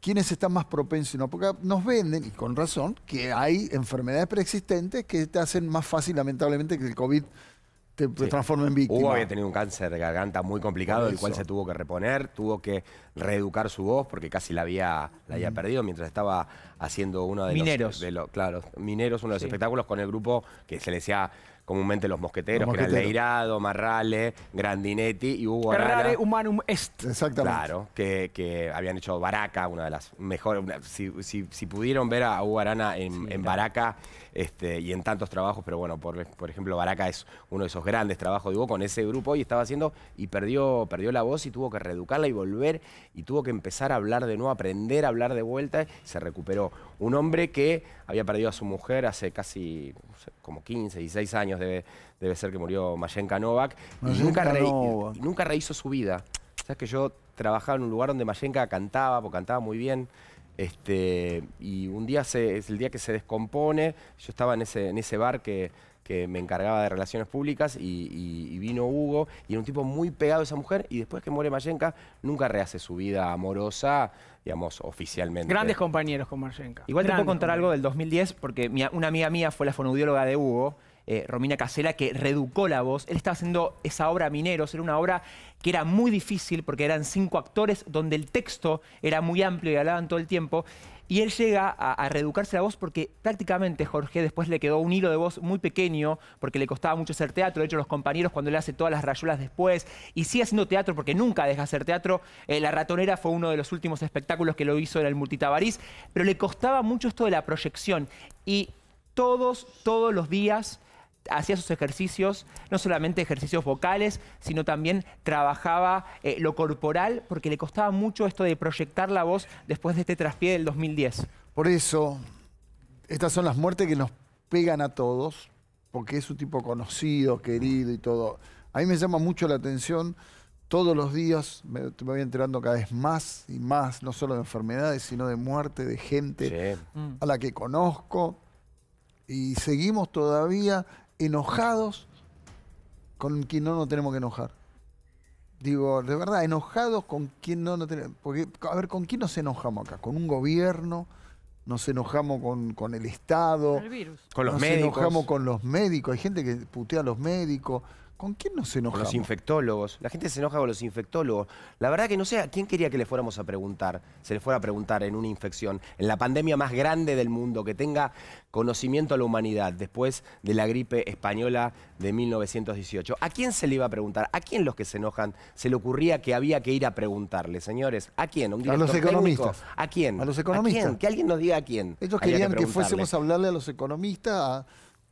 quiénes están más propensos no, porque nos venden, y con razón, que hay enfermedades preexistentes que te hacen más fácil, lamentablemente, que el COVID te transforme en víctima. Hugo había tenido un cáncer de garganta muy complicado, el cual se tuvo que reponer, tuvo que reeducar su voz porque casi la había, la había perdido mientras estaba haciendo uno de los... Mineros. claro, Mineros, uno de los espectáculos con el grupo que se le decía comúnmente los mosqueteros, que eran Leirado, Marrale, Grandinetti y Hugo Arana. humanum est. Exactamente. Claro, que, habían hecho Baraca, una de las mejores. si, pudieron ver a Hugo Arana en, Baraca este, y en tantos trabajos, pero bueno, por, por, ejemplo, Baraca es uno de esos grandes trabajos de con ese grupo y estaba haciendo y perdió, perdió la voz y tuvo que reeducarla y volver y tuvo que empezar a hablar de nuevo, aprender a hablar de vuelta se recuperó. Un hombre que había perdido a su mujer hace casi como 15, 16 años debe, ser que murió Mayenka Novak. y, nunca nunca rehizo su vida. sabes que yo trabajaba en un lugar donde Mayenka cantaba, porque cantaba muy bien. Este, y un día es el día que se descompone, yo estaba en ese, en ese bar que que me encargaba de relaciones públicas y, vino Hugo y era un tipo muy pegado a esa mujer y después que muere Mayenka nunca rehace su vida amorosa, digamos, oficialmente. Grandes compañeros con Mayenka. Igual te puedo contar algo del 2010 porque una amiga mía fue la fonoaudióloga de Hugo eh, Romina Casela, que reducó la voz. Él estaba haciendo esa obra Mineros, era una obra que era muy difícil porque eran cinco actores donde el texto era muy amplio y hablaban todo el tiempo. Y él llega a, a, la voz porque prácticamente Jorge después le quedó un hilo de voz muy pequeño porque le costaba mucho hacer teatro. De hecho, los compañeros cuando le hace todas las rayuelas después y sigue haciendo teatro porque nunca deja hacer teatro. Eh, la ratonera fue uno de los últimos espectáculos que lo hizo en el Multitabarís, pero le costaba mucho esto de la proyección. Y todos, todos los días hacía sus ejercicios, no solamente ejercicios vocales, sino también trabajaba eh, lo corporal, porque le costaba mucho esto de proyectar la voz después de este traspié del 2010. Por eso, estas son las muertes que nos pegan a todos, porque es un tipo conocido, querido y todo. A mí me llama mucho la atención, todos los días me, voy enterando cada vez más y más, no solo de enfermedades, sino de muerte, de gente a la que conozco. Y seguimos todavía enojados con quien no nos tenemos que enojar. Digo, de verdad, enojados con quien no nos tenemos. Porque, a ver, ¿con quién nos enojamos acá? ¿Con un gobierno? nos enojamos con, el Estado, el virus. con los nos enojamos con los médicos, hay gente que putea a los médicos, ¿Con quién nos enojamos? Con los infectólogos. La gente se enoja con los infectólogos. La verdad que no sé a quién quería que le fuéramos a preguntar, se le fuera a preguntar en una infección, en la pandemia más grande del mundo, que tenga conocimiento a la humanidad después de la gripe española de 1918. ¿A quién se le iba a preguntar? ¿A quién los que se enojan se le ocurría que había que ir a preguntarle, señores? ¿A quién? a los economistas. ¿A quién? A los economistas. ¿A quién? Que alguien nos diga a quién. Ellos querían que fuésemos a hablarle a los economistas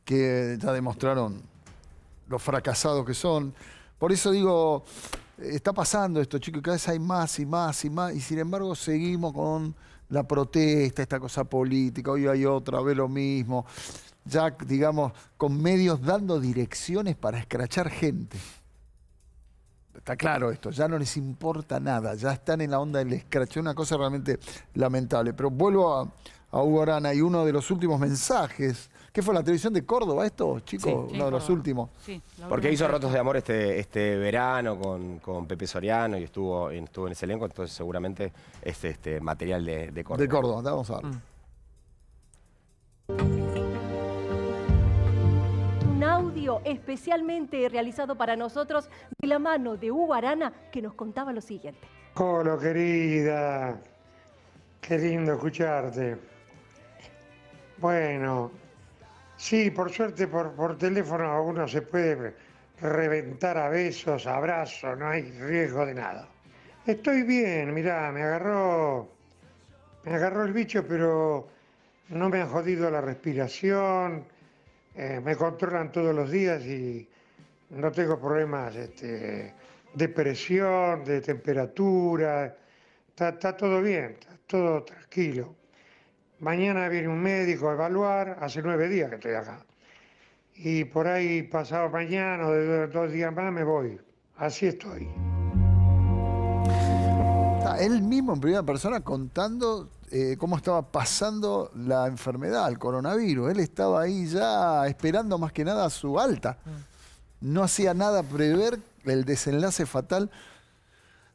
que ya demostraron los fracasados que son. Por eso digo, está pasando esto, chicos, cada vez hay más y más y más, y sin embargo seguimos con la protesta, esta cosa política, hoy hay otra, ve lo mismo. Ya, digamos, con medios dando direcciones para escrachar gente. Está claro esto, ya no les importa nada, ya están en la onda del escrache, una cosa realmente lamentable. Pero vuelvo a, a Hugo Arana y uno de los últimos mensajes ¿Qué fue la televisión de Córdoba esto, chicos? Uno de los últimos. Sí, Porque hizo Rotos de Amor este, este verano con, Pepe Soriano y estuvo, estuvo en ese elenco, entonces seguramente es este material de, Córdoba. De Córdoba, vamos a ver. Mm. Un audio especialmente realizado para nosotros de la mano de Hugo Arana que nos contaba lo siguiente. Colo, querida, qué lindo escucharte. Bueno, Sí, por suerte por, teléfono uno se puede reventar a besos, abrazos, no hay riesgo de nada. Estoy bien, mirá, me agarró, me agarró el bicho, pero no me han jodido la respiración, eh, me controlan todos los días y no tengo problemas este, de presión, de temperatura, está, está todo bien, está todo tranquilo. Mañana viene un médico a evaluar, hace nueve días que estoy acá. Y por ahí pasado mañana o de dos días más me voy. Así estoy. él mismo en primera persona contando eh, cómo estaba pasando la enfermedad, el coronavirus. Él estaba ahí ya esperando más que nada su alta. Mm. No hacía nada prever el desenlace fatal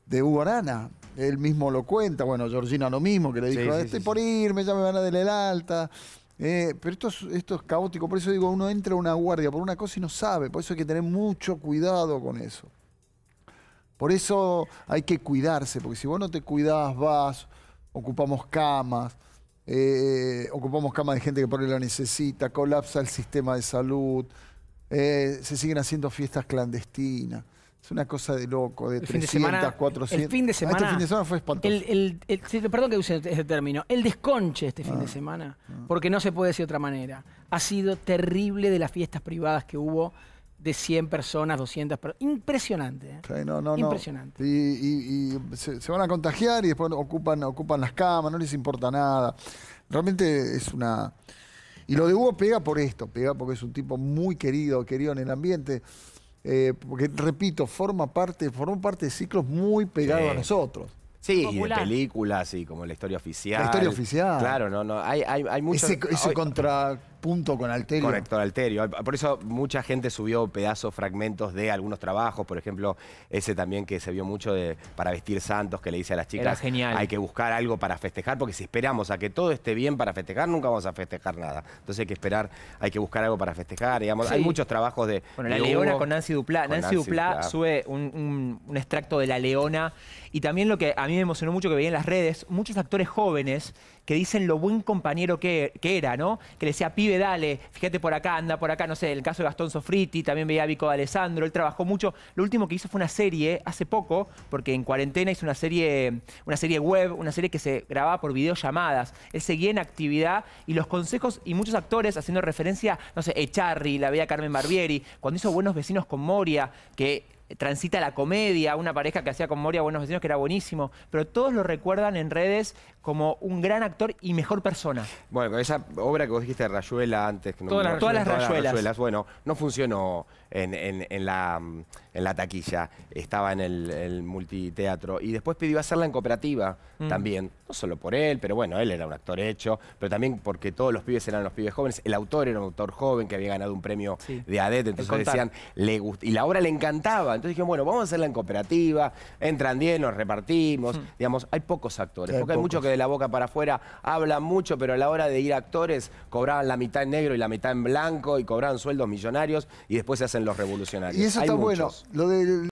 de Hugo Arana. Él mismo lo cuenta, bueno, Georgina lo mismo, que le dijo, estoy por irme, ya me van a dar el alta. Eh, pero esto es, caótico, por eso digo, uno entra a una guardia por una cosa y no sabe, por eso hay que tener mucho cuidado con eso. Por eso hay que cuidarse, porque si vos no te cuidás, vas, ocupamos camas, eh, ocupamos camas de gente que por ahí lo necesita, colapsa el sistema de salud, eh, se siguen haciendo fiestas clandestinas. Es una cosa de loco, de 300, 400. El fin de semana. Ah, este fin de semana fue espantoso. perdón que use ese término. El desconche este fin de ah, semana, ah. porque no se puede decir de otra manera. Ha sido terrible de las fiestas privadas que hubo de 100 personas, 200 personas. Impresionante. ¿eh? Impresionante. Y, se, van a contagiar y después ocupan, ocupan las camas, no les importa nada. Realmente es una... Y lo de Hugo pega por esto, pega porque es un tipo muy querido, querido en el ambiente. Eh, porque repito, forma parte, formó parte de ciclos muy pegados a nosotros. Sí, y de películas, y como la historia oficial. La historia oficial. Claro, no, no. Hay, hay, hay muchos. contra punto con Alterio. Con Alterio. Por eso mucha gente subió pedazos, fragmentos de algunos trabajos. Por ejemplo, ese también que se vio mucho de para vestir santos, que le dice a las chicas. genial. Hay que buscar algo para festejar, porque si esperamos a que todo esté bien para festejar, nunca vamos a festejar nada. Entonces hay que esperar, hay que buscar algo para festejar. Digamos, hay muchos trabajos de. Bueno, la Leona con Nancy Duplá. Nancy, Duplá, sube un, extracto de la Leona. Y también lo que a mí me emocionó mucho que veía en las redes, muchos actores jóvenes que dicen lo buen compañero que, que era, ¿no? Que le decía pibe dale, fíjate por acá, anda por acá, no sé, el caso de Gastón Sofriti, también veía a Vico Alessandro, él trabajó mucho. Lo último que hizo fue una serie hace poco, porque en cuarentena hizo una serie, una serie web, una serie que se grababa por videollamadas. Él seguía en actividad y los consejos y muchos actores haciendo referencia, no sé, Echarri, la veía Carmen Barbieri, cuando hizo Buenos Vecinos con Moria, que transita la comedia, una pareja que hacía con Moria Buenos Vecinos que era buenísimo, pero todos lo recuerdan en redes como un gran actor y mejor persona. Bueno, esa obra que vos dijiste, Rayuela, antes... Que no, todas, las, todas, todas las rayuelas. Bueno, no funcionó en, en, en la... Mm, en la taquilla, estaba en el, multiteatro y después pidió hacerla en cooperativa mm. también, no solo por él, pero bueno, él era un actor hecho, pero también porque todos los pibes eran los pibes jóvenes, el autor era un autor joven que había ganado un premio de ADET, entonces decían, le y la obra le encantaba, entonces dijeron, bueno, vamos a hacerla en cooperativa, entran 10, nos repartimos, mm. digamos, hay pocos actores, porque hay mucho que de la boca para afuera hablan mucho, pero a la hora de ir actores cobraban la mitad en negro y la mitad en blanco y cobraban sueldos millonarios y después se hacen los revolucionarios. Y eso está bueno. Lo de...